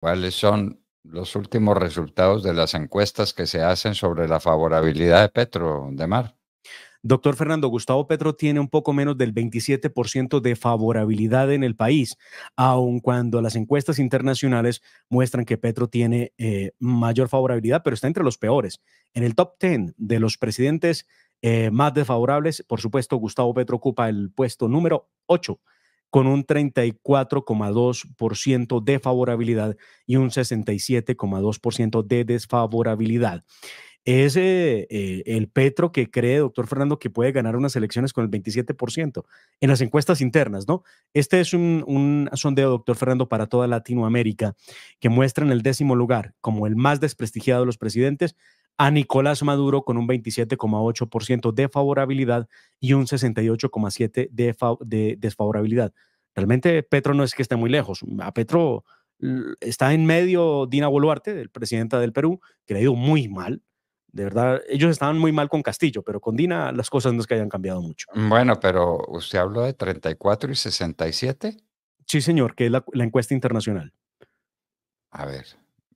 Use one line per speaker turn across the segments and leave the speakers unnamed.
cuáles son los últimos resultados de las encuestas que se hacen sobre la favorabilidad de Petro, de Mar. Doctor Fernando, Gustavo Petro tiene un poco menos del 27%
de favorabilidad en el país, aun cuando las encuestas internacionales muestran que Petro tiene eh, mayor favorabilidad, pero está entre los peores. En el top 10 de los presidentes eh, más desfavorables, por supuesto, Gustavo Petro ocupa el puesto número 8 con un 34,2% de favorabilidad y un 67,2% de desfavorabilidad. Es eh, eh, el Petro que cree, doctor Fernando, que puede ganar unas elecciones con el 27% en las encuestas internas, ¿no? Este es un, un sondeo, doctor Fernando, para toda Latinoamérica que muestra en el décimo lugar como el más desprestigiado de los presidentes a Nicolás Maduro con un 27,8% de favorabilidad y un 68,7% de, desfavorabilidad. Realmente Petro no es que esté muy lejos. A Petro está en medio Dina Boluarte, el presidenta del Perú, que le ha ido muy mal. De verdad, ellos estaban muy mal con Castillo, pero con Dina las cosas no es que hayan cambiado mucho.
Mm, bueno, pero usted habló de 34 y 67. Sí, señor, que es la encuesta internacional. A ver,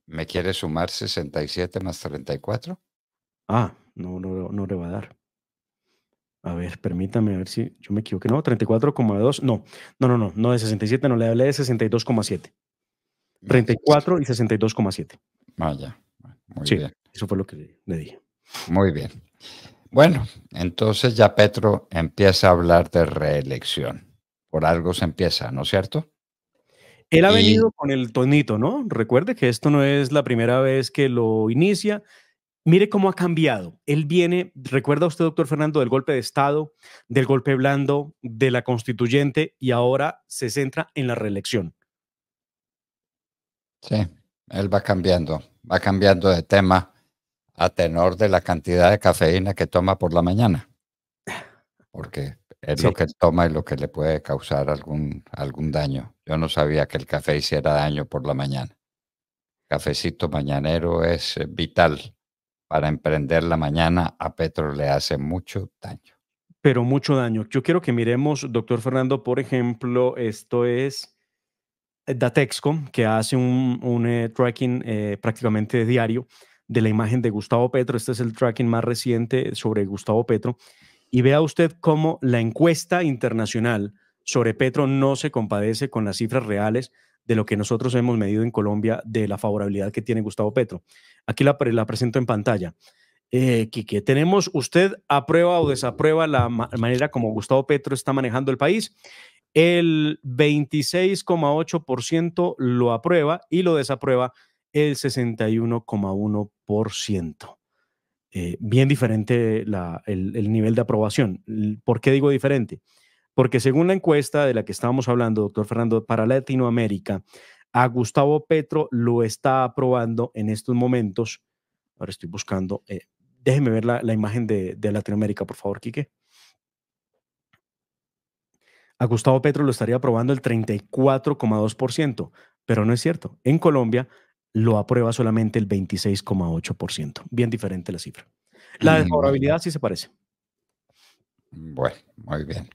¿Me quiere sumar 67 más 34?
Ah, no, no, no le va a dar. A ver, permítame a ver si yo me equivoqué. No, 34,2. No, no, no, no, no de 67, no le hablé de 62,7. 34
y 62,7. Vaya, ah, muy sí, bien. Eso fue lo que le dije. Muy bien. Bueno, entonces ya Petro empieza a hablar de reelección. Por algo se empieza, ¿no es cierto? Él ha venido
con el tonito, ¿no? Recuerde que esto no es la primera vez que lo inicia. Mire cómo ha cambiado. Él viene, recuerda usted, doctor Fernando, del golpe de Estado, del golpe blando, de la constituyente y ahora se centra en la reelección.
Sí, él va cambiando, va cambiando de tema a tenor de la cantidad de cafeína que toma por la mañana. ¿Por qué? es lo que toma y lo que le puede causar algún, algún daño. Yo no sabía que el café hiciera daño por la mañana. Cafecito mañanero es eh, vital. Para emprender la mañana a Petro le hace mucho daño.
Pero mucho daño. Yo quiero que miremos, doctor Fernando, por ejemplo, esto es eh, Datexco, que hace un, eh, tracking prácticamente diario de la imagen de Gustavo Petro. Este es el tracking más reciente sobre Gustavo Petro y vea usted cómo la encuesta internacional sobre Petro no se compadece con las cifras reales de lo que nosotros hemos medido en Colombia de la favorabilidad que tiene Gustavo Petro. Aquí la, presento en pantalla. Eh, Quique, tenemos usted aprueba o desaprueba la manera como Gustavo Petro está manejando el país. El 26,8% lo aprueba y lo desaprueba el 61,1%. Eh, bien diferente el, nivel de aprobación. ¿Por qué digo diferente? Porque según la encuesta de la que estábamos hablando, doctor Fernando, para Latinoamérica, a Gustavo Petro lo está aprobando en estos momentos. Ahora estoy buscando. Eh, déjeme ver la, imagen de, de, Latinoamérica, por favor, Quique. A Gustavo Petro lo estaría aprobando el 34,2%, pero no es cierto. En Colombia lo aprueba solamente el 26,8%. Bien diferente la cifra. La mm, desfavorabilidad sí se parece. Bueno, muy bien.